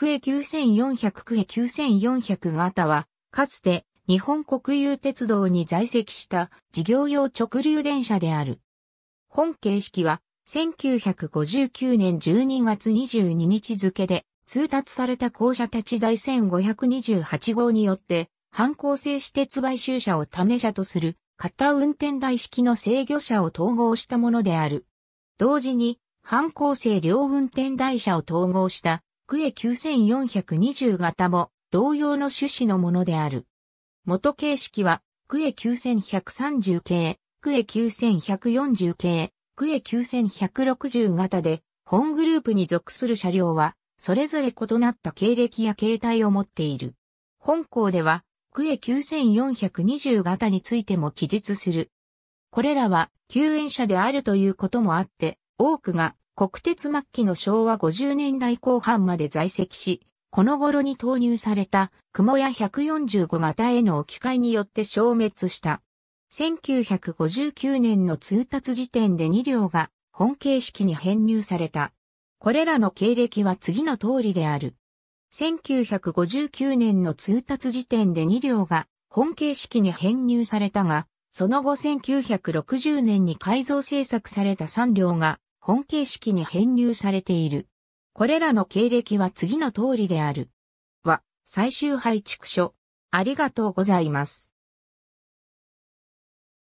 クエ9400クエ9400型は、かつて日本国有鉄道に在籍した事業用直流電車である。本形式は1959年12月22日付で通達された校舎立ち第1528号によって、反行性私鉄買収車を種車とする型運転台式の制御車を統合したものである。同時に、反抗性両運転台車を統合したクエ9420型も同様の種子のものである。元形式は、クエ9130系、クエ9140系、クエ9160型で、本グループに属する車両は、それぞれ異なった経歴や形態を持っている。本校では、クエ9420型についても記述する。これらは、救援車であるということもあって、多くが国鉄末期の昭和50年代後半まで在籍し、この頃に投入された雲屋145型への置き換えによって消滅した。1959年の通達時点で2両が本形式に編入された。これらの経歴は次の通りである。1959年の通達時点で2両が本形式に編入されたが、その後1960年に改造制作された3両が本形式に編入されている。これらの経歴は次の通りである。は、最終配畜書。ありがとうございます。